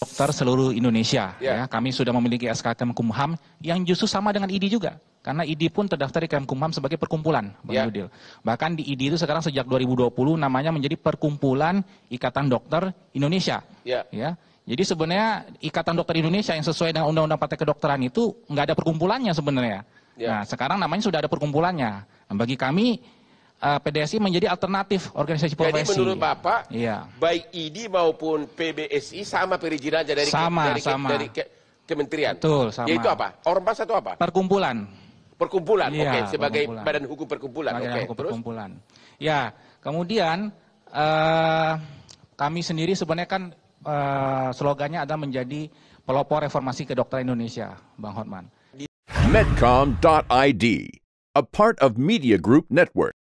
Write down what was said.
dokter seluruh Indonesia. Yeah. Ya, kami sudah memiliki SK Kemkumham yang justru sama dengan ID juga. Karena ID pun terdaftar di Kemkumham sebagai perkumpulan, Bang yeah. Yudil. Bahkan di ID itu sekarang sejak 2020 namanya menjadi Perkumpulan Ikatan Dokter Indonesia. Yeah. Ya. Jadi sebenarnya Ikatan Dokter Indonesia yang sesuai dengan Undang-Undang Partai Kedokteran itu nggak ada perkumpulannya sebenarnya. Yeah. Nah, sekarang namanya sudah ada perkumpulannya. Nah, bagi kami uh, eh, PDSI menjadi alternatif organisasi profesi. Jadi menurut Bapak, ya. baik ID maupun PBSI sama perizinan dari sama, ke, dari, sama. Ke, dari ke, kementerian. Betul, sama. Yaitu apa? Ormas atau apa? Perkumpulan. Perkumpulan, ya, oke. Okay. Sebagai perkumpulan. badan hukum perkumpulan, Badan Okay. Hukum Terus? perkumpulan. Ya, kemudian uh, kami sendiri sebenarnya kan uh, slogannya adalah menjadi pelopor reformasi kedokteran Indonesia, Bang Hotman. Medcom.id, a part of Media Group Network.